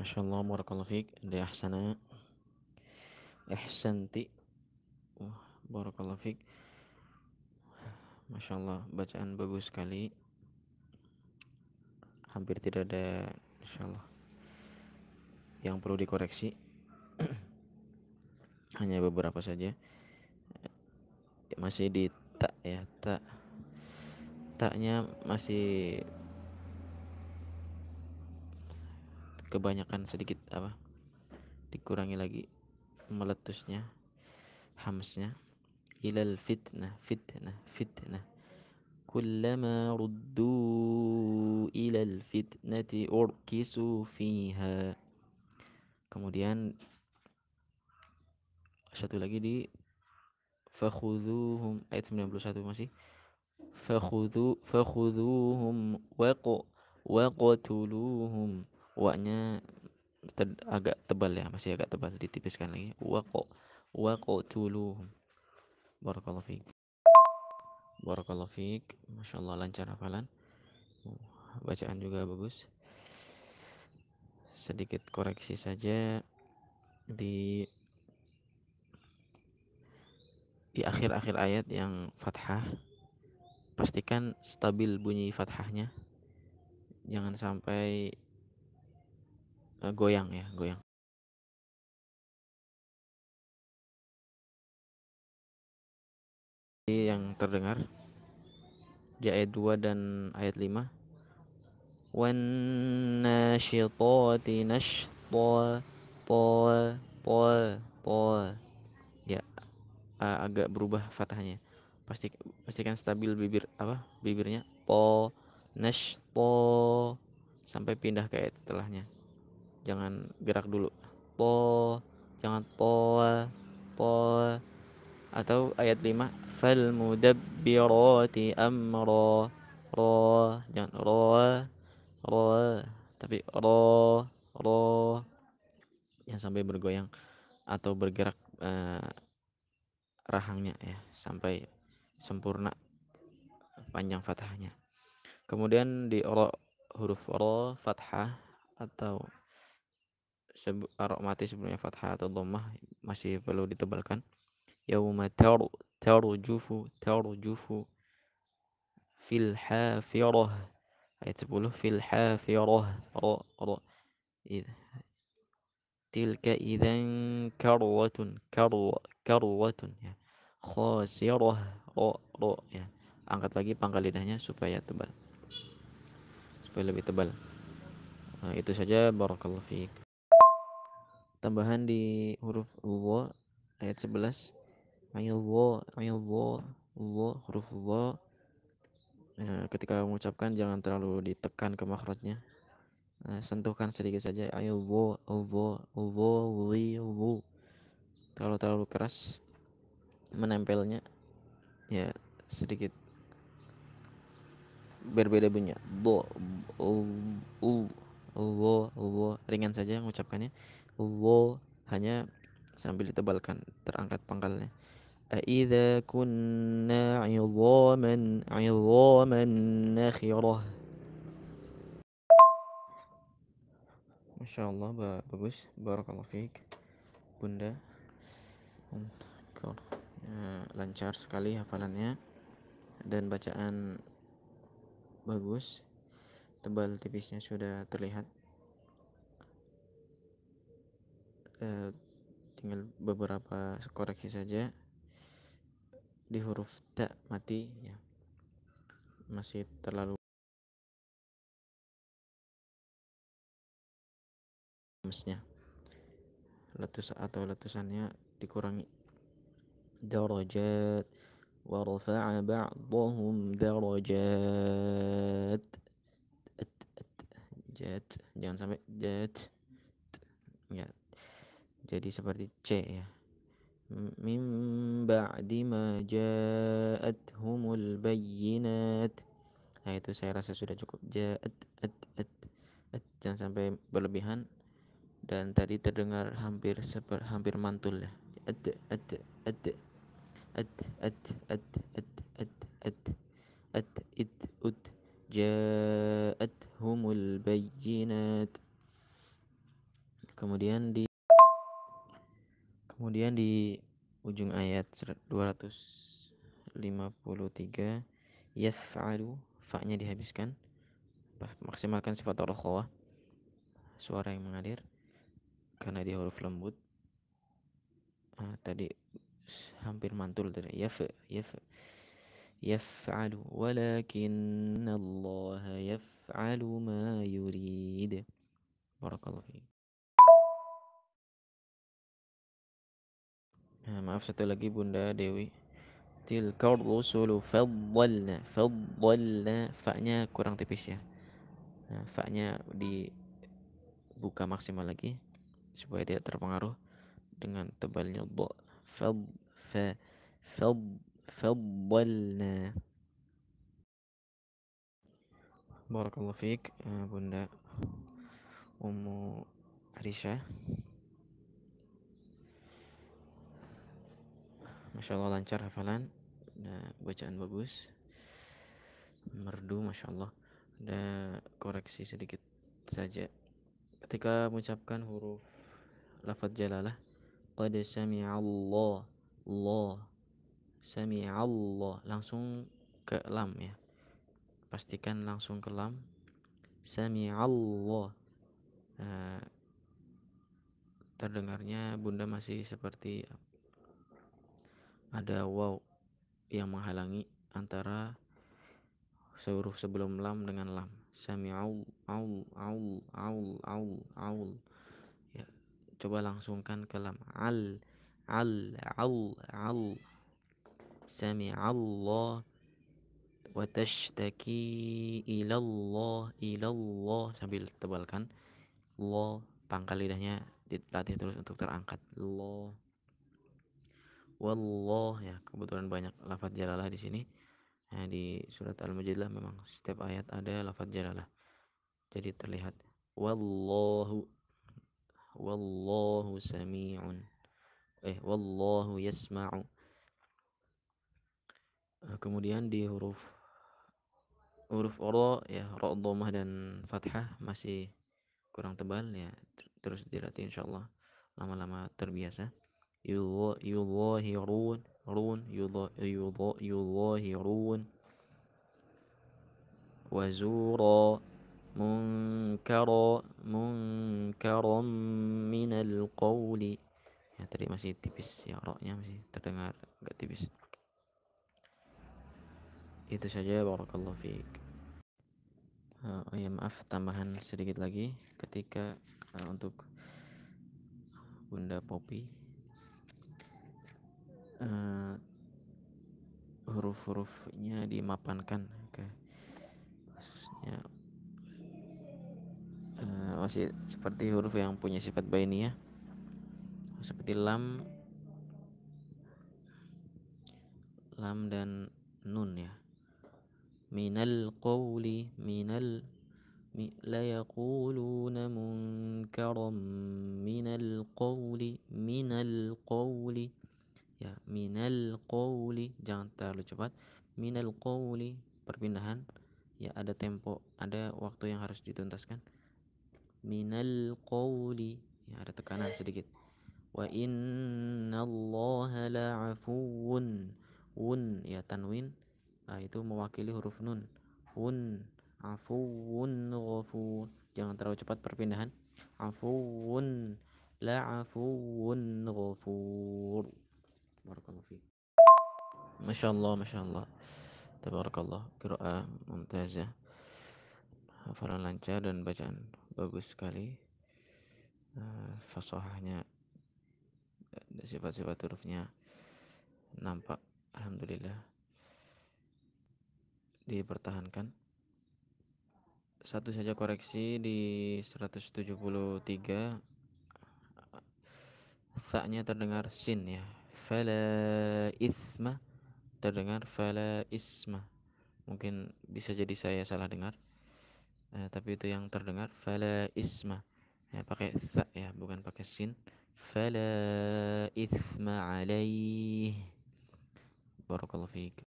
Masya Allah, Barakallahu Fik, Anda Ahsana, Ihsanti, Wah, Barakallahu Fik. Masya Allah, bacaan bagus sekali. Hampir tidak ada, Insya Allah, yang perlu dikoreksi. Hanya beberapa saja. Masih di tak ya, tak. Taknya masih kebanyakan sedikit apa dikurangi lagi meletusnya hamsnya ilal fitnah fitnah fitnah kullama ruddu ilal fitnati urkisu fiha kemudian satu lagi di fakhudhuhum ayat 91 masih fakhudhu fakhudhuhum waq waqtuluhum waknya te agak tebal ya masih agak tebal ditipiskan lagi kok, waqo kok barakallahu fiik barakallahu Masya Allah lancar hafalan bacaan juga bagus sedikit koreksi saja di di akhir-akhir ayat yang fathah pastikan stabil bunyi fathahnya jangan sampai uh, goyang ya, goyang. Ini yang terdengar di ayat 2 dan ayat 5. "Wannashithati nashta" pol pol pol. Ya, uh, agak berubah fathahnya. Pasti pastikan stabil bibir apa, bibirnya. Po, po sampai pindah ke ayat setelahnya jangan gerak dulu po jangan po po atau ayat 5 fal mudabbirati amra ro jangan ro ro tapi ro ro yang sampai bergoyang atau bergerak uh, rahangnya ya sampai sempurna panjang fathahnya kemudian di ro huruf ro fathah atau arok mati sebelumnya fathah atau dhammah masih perlu ditebalkan yauma taru tarujufu tarujufu fil hafirah ayat 10 fil hafirah ro ro tilka idzan karwatun karwa karwatun ya khasirah ro ro ya angkat lagi pangkal lidahnya supaya tebal supaya lebih tebal nah, itu saja barakallahu fiik tambahan di huruf wo ayat 11 ayo wo ayo wo wo huruf wo nah, ketika mengucapkan jangan terlalu ditekan ke makrotnya nah, sentuhkan sedikit saja ayo wo wo wo li wo kalau terlalu keras menempelnya ya sedikit berbeda bunyinya bo u u ringan saja mengucapkannya wo hanya sambil ditebalkan terangkat pangkalnya aida kunna عظاما عظاما nakhirah Masya Allah, bagus. Barakallah fiik. Bunda. Ya, lancar sekali hafalannya. Dan bacaan bagus. Tebal tipisnya sudah terlihat. eh, tinggal beberapa koreksi saja di huruf ta mati ya masih terlalu mesnya letus atau letusannya dikurangi darajat warfa'a rafa'a derajat darajat jat jangan sampai jat ya jadi seperti C ya mim ba'di ma humul bayyinat nah itu saya rasa sudah cukup ja'at at, at, at. jangan sampai berlebihan dan tadi terdengar hampir seper, hampir mantul ya at at at at at at at at at at it ut ja'athumul bayyinat kemudian di Kemudian di ujung ayat 253 yaf'alu fa'nya dihabiskan. Maksimalkan sifat rokhawah suara yang mengalir karena di huruf lembut. Ah, tadi hampir mantul dari yaf yaf yaf'alu walakin Allah yaf'alu ma yurid. Barakallahu fiik. Eh, maaf satu lagi Bunda Dewi. Tilkar rusulu faddalna. Faddalna. fa-nya kurang tipis ya. Nah, nya dibuka maksimal lagi supaya tidak terpengaruh dengan tebalnya bo. Fad fa fad faddalna. Barakallahu fiik, eh, Bunda Ummu Arisha. Masya Allah lancar hafalan nah, bacaan bagus merdu Masya Allah ada koreksi sedikit saja ketika mengucapkan huruf lafadz jalalah qad sami'allah Allah sami'allah langsung ke lam ya pastikan langsung ke lam sami'allah uh, terdengarnya bunda masih seperti ada waw yang menghalangi antara huruf sebelum lam dengan lam. Sami'au, au, au, au, au, au. Ya, coba langsungkan ke lam. Al, al, au, au. Sami'allah wa tashtaki ilallah ilallah sambil tebalkan lo pangkal lidahnya dilatih terus untuk terangkat lo wallah ya kebetulan banyak lafadz jalalah di sini ya, di surat al-mujadilah memang setiap ayat ada lafadz jalalah jadi terlihat wallahu wallahu sami'un eh wallahu yasma'u eh, kemudian di huruf huruf ro ya ro domah dan fathah masih kurang tebal ya terus dilatih insyaallah lama-lama terbiasa يظاهرون رون يظاهرون وزورا منكرا منكرا من القول ya tadi masih tipis ya roknya masih terdengar agak tipis itu saja barakallahu fiik uh, eh, oh ya maaf tambahan sedikit lagi ketika uh, untuk Bunda Popi uh, huruf-hurufnya dimapankan ke khususnya uh, eh, masih oh, seperti huruf yang punya sifat bainiyah oh, seperti lam lam dan nun ya minal qawli minal yaquluna munkaram minal qawli minal qawli ya minal qawli jangan terlalu cepat minal qawli perpindahan ya ada tempo ada waktu yang harus dituntaskan minal qawli ya ada tekanan sedikit wa innallaha la'afuwun un ya tanwin nah, itu mewakili huruf nun un afuwun ghafur jangan terlalu cepat perpindahan afuwun la'afuwun ghafur Barakallahu fiik. Masya Allah, Masya Allah. Tabarakallah. Kira'ah mumtazah. Ya. Hafalan lancar dan bacaan bagus sekali. Uh, sifat-sifat hurufnya nampak alhamdulillah dipertahankan satu saja koreksi di 173 saknya terdengar sin ya fala isma terdengar fala isma mungkin bisa jadi saya salah dengar eh, tapi itu yang terdengar fala isma ya pakai sa ya bukan pakai sin fala isma alaihi barakallahu fiik